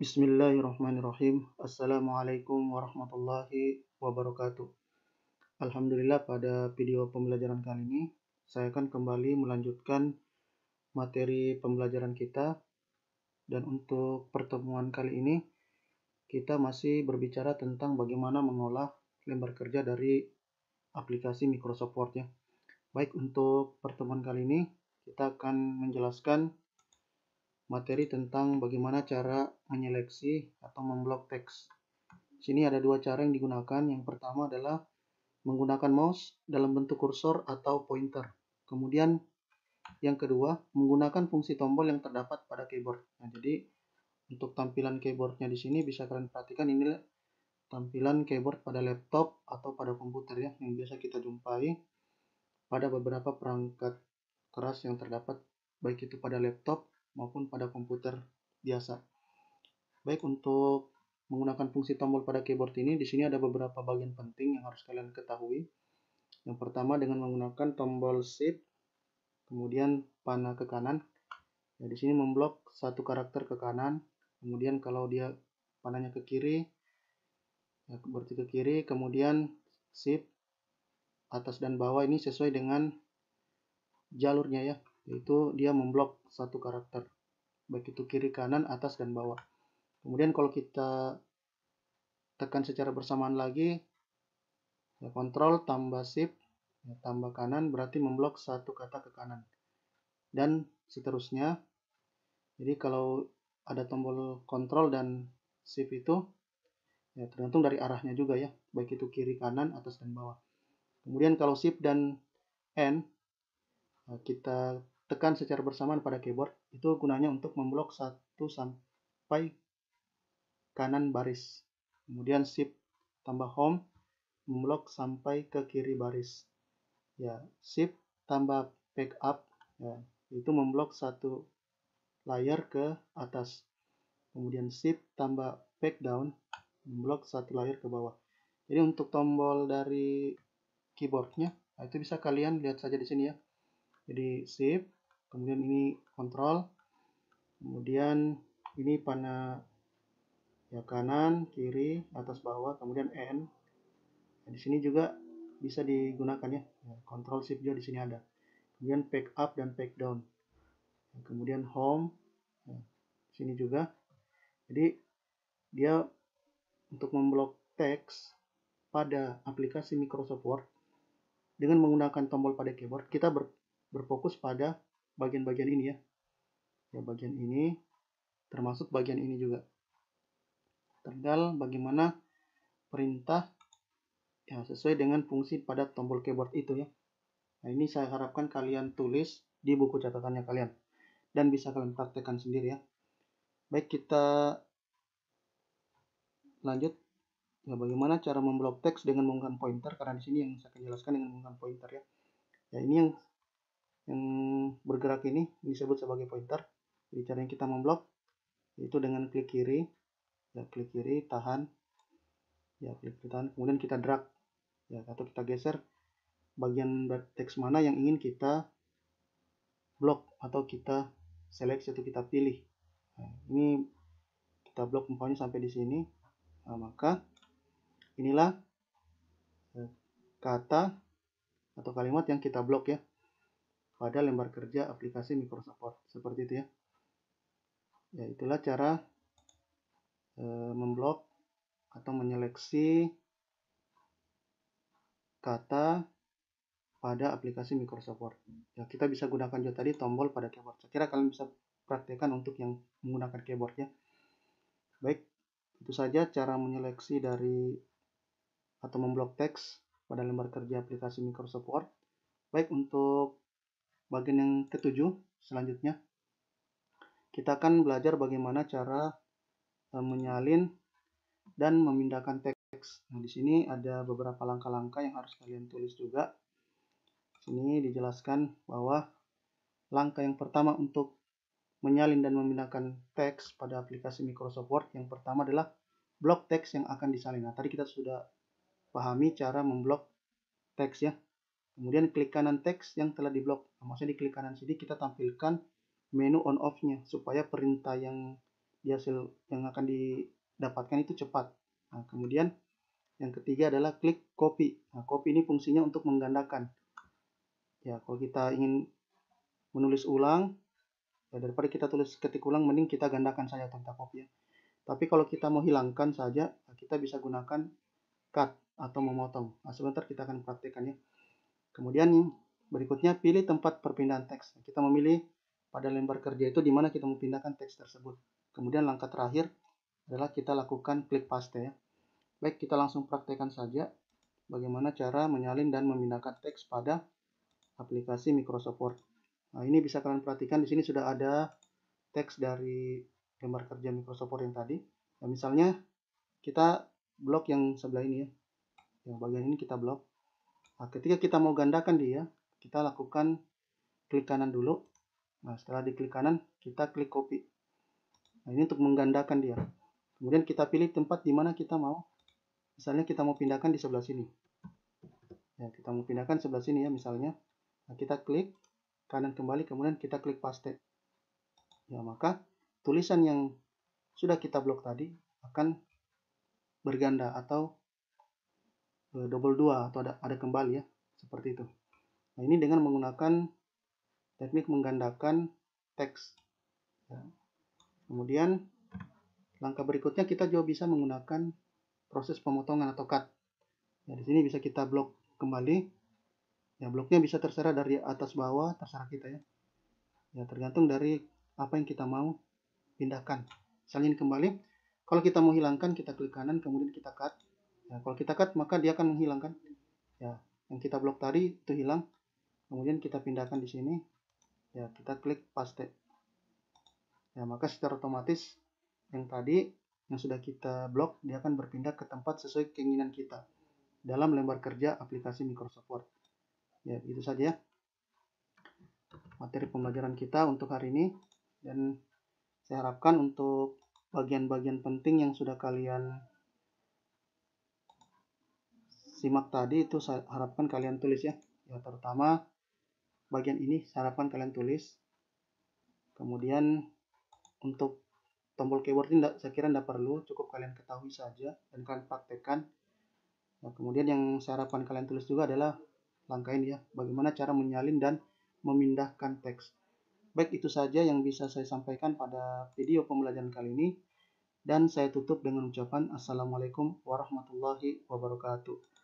Bismillahirrahmanirrahim. Assalamualaikum warahmatullahi wabarakatuh. Alhamdulillah pada video pembelajaran kali ini saya akan kembali melanjutkan materi pembelajaran kita dan untuk pertemuan kali ini kita masih berbicara tentang bagaimana mengolah lembar kerja dari aplikasi Microsoft Word ya. Baik untuk pertemuan kali ini kita akan menjelaskan materi tentang bagaimana cara menyeleksi atau memblok teks. Sini ada dua cara yang digunakan. Yang pertama adalah menggunakan mouse dalam bentuk kursor atau pointer. Kemudian yang kedua, menggunakan fungsi tombol yang terdapat pada keyboard. Nah, jadi untuk tampilan keyboardnya di sini bisa kalian perhatikan ini tampilan keyboard pada laptop atau pada komputer ya yang biasa kita jumpai pada beberapa perangkat keras yang terdapat baik itu pada laptop maupun pada komputer biasa. Baik untuk menggunakan fungsi tombol pada keyboard ini, di sini ada beberapa bagian penting yang harus kalian ketahui. Yang pertama dengan menggunakan tombol shift, kemudian panah ke kanan. Ya, di sini memblok satu karakter ke kanan, kemudian kalau dia panahnya ke kiri, ya, berarti ke kiri, kemudian shift atas dan bawah ini sesuai dengan jalurnya ya itu dia memblok satu karakter baik itu kiri kanan atas dan bawah kemudian kalau kita tekan secara bersamaan lagi ya kontrol tambah shift ya, tambah kanan berarti memblok satu kata ke kanan dan seterusnya jadi kalau ada tombol kontrol dan shift itu ya tergantung dari arahnya juga ya baik itu kiri kanan atas dan bawah kemudian kalau shift dan n ya kita tekan secara bersamaan pada keyboard itu gunanya untuk memblok satu sampai kanan baris. Kemudian shift tambah home memblok sampai ke kiri baris. Ya, shift tambah backup ya, itu memblok satu layar ke atas. Kemudian shift tambah back down memblok satu layar ke bawah. Jadi untuk tombol dari keyboardnya, itu bisa kalian lihat saja di sini ya. Jadi shift kemudian ini kontrol kemudian ini pada ya kanan kiri atas bawah kemudian n nah, di sini juga bisa digunakan ya, ya kontrol shift juga di sini ada kemudian pack up dan pack down nah, kemudian home nah, sini juga jadi dia untuk memblok teks pada aplikasi Microsoft Word dengan menggunakan tombol pada keyboard kita ber, berfokus pada bagian-bagian ini ya. Ya bagian ini termasuk bagian ini juga. Tergal bagaimana perintah ya sesuai dengan fungsi pada tombol keyboard itu ya. Nah, ini saya harapkan kalian tulis di buku catatannya kalian dan bisa kalian praktekkan sendiri ya. Baik, kita lanjut ya bagaimana cara memblok teks dengan menggunakan pointer karena di sini yang saya akan jelaskan dengan menggunakan pointer ya. Ya, ini yang yang bergerak ini, disebut sebagai pointer. Jadi caranya kita memblok itu dengan klik kiri, ya klik kiri, tahan, ya klik kiri, tahan, kemudian kita drag, ya atau kita geser bagian teks mana yang ingin kita blok atau kita seleksi atau kita pilih. Nah, ini kita blok umpamanya sampai di sini. Nah, maka inilah eh, kata atau kalimat yang kita blok ya pada lembar kerja aplikasi Microsoft Word. Seperti itu ya. Ya, itulah cara e, memblok atau menyeleksi kata pada aplikasi Microsoft Word. Ya, kita bisa gunakan juga tadi tombol pada keyboard. Saya kira kalian bisa praktekkan untuk yang menggunakan keyboardnya. Baik, itu saja cara menyeleksi dari atau memblok teks pada lembar kerja aplikasi Microsoft Word. Baik, untuk bagian yang ketujuh selanjutnya kita akan belajar bagaimana cara e, menyalin dan memindahkan teks. Nah, di sini ada beberapa langkah-langkah yang harus kalian tulis juga. Di sini dijelaskan bahwa langkah yang pertama untuk menyalin dan memindahkan teks pada aplikasi Microsoft Word yang pertama adalah blok teks yang akan disalin. Nah, tadi kita sudah pahami cara memblok teks ya. Kemudian klik kanan teks yang telah diblok. Nah, maksudnya di klik kanan sini kita tampilkan menu on off-nya supaya perintah yang dihasil yang akan didapatkan itu cepat. Nah, kemudian yang ketiga adalah klik copy. Nah, copy ini fungsinya untuk menggandakan. Ya, kalau kita ingin menulis ulang, ya daripada kita tulis ketik ulang, mending kita gandakan saja tentang copy ya. Tapi kalau kita mau hilangkan saja, kita bisa gunakan cut atau memotong. Nah, sebentar kita akan praktekkan ya. Kemudian berikutnya pilih tempat perpindahan teks. Kita memilih pada lembar kerja itu di mana kita memindahkan teks tersebut. Kemudian langkah terakhir adalah kita lakukan klik paste ya. Baik, kita langsung praktekkan saja bagaimana cara menyalin dan memindahkan teks pada aplikasi Microsoft Word. Nah, ini bisa kalian perhatikan di sini sudah ada teks dari lembar kerja Microsoft Word yang tadi. Nah, misalnya kita blok yang sebelah ini ya. Yang bagian ini kita blok. Nah, ketika kita mau gandakan dia, kita lakukan klik kanan dulu. Nah, setelah diklik kanan, kita klik copy. Nah, ini untuk menggandakan dia. Kemudian kita pilih tempat di mana kita mau. Misalnya kita mau pindahkan di sebelah sini. Ya, kita mau pindahkan sebelah sini ya misalnya. Nah, kita klik kanan kembali, kemudian kita klik paste. Ya, maka tulisan yang sudah kita blok tadi akan berganda atau Eh, double 2 atau ada, ada kembali ya seperti itu nah ini dengan menggunakan teknik menggandakan teks ya. kemudian langkah berikutnya kita juga bisa menggunakan proses pemotongan atau cut ya di sini bisa kita blok kembali ya bloknya bisa terserah dari atas bawah terserah kita ya ya tergantung dari apa yang kita mau pindahkan Salin kembali kalau kita mau hilangkan kita klik kanan kemudian kita cut Ya, kalau kita cut maka dia akan menghilangkan. Ya, yang kita blok tadi itu hilang. Kemudian kita pindahkan di sini. Ya, kita klik paste. Ya, maka secara otomatis yang tadi yang sudah kita blok dia akan berpindah ke tempat sesuai keinginan kita dalam lembar kerja aplikasi Microsoft Word. Ya, itu saja ya. Materi pembelajaran kita untuk hari ini dan saya harapkan untuk bagian-bagian penting yang sudah kalian simak tadi itu saya harapkan kalian tulis ya. Ya terutama bagian ini saya harapkan kalian tulis. Kemudian untuk tombol keyword ini saya kira tidak perlu, cukup kalian ketahui saja dan kalian praktekkan. Nah, kemudian yang saya harapkan kalian tulis juga adalah langkah ini ya, bagaimana cara menyalin dan memindahkan teks. Baik itu saja yang bisa saya sampaikan pada video pembelajaran kali ini dan saya tutup dengan ucapan Assalamualaikum warahmatullahi wabarakatuh.